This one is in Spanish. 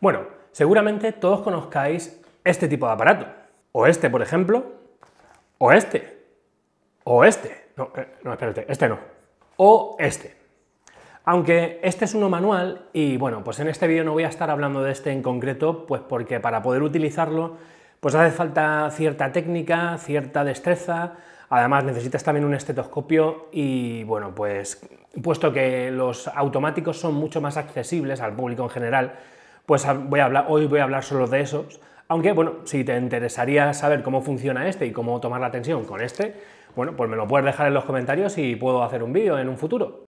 Bueno, seguramente todos conozcáis este tipo de aparato. O este, por ejemplo. O este. O este. No, eh, no, espérate, este no. O este. Aunque este es uno manual y bueno, pues en este vídeo no voy a estar hablando de este en concreto, pues porque para poder utilizarlo pues hace falta cierta técnica, cierta destreza, además necesitas también un estetoscopio y bueno, pues puesto que los automáticos son mucho más accesibles al público en general, pues voy a hablar, hoy voy a hablar solo de esos. Aunque, bueno, si te interesaría saber cómo funciona este y cómo tomar la tensión con este, bueno, pues me lo puedes dejar en los comentarios y puedo hacer un vídeo en un futuro.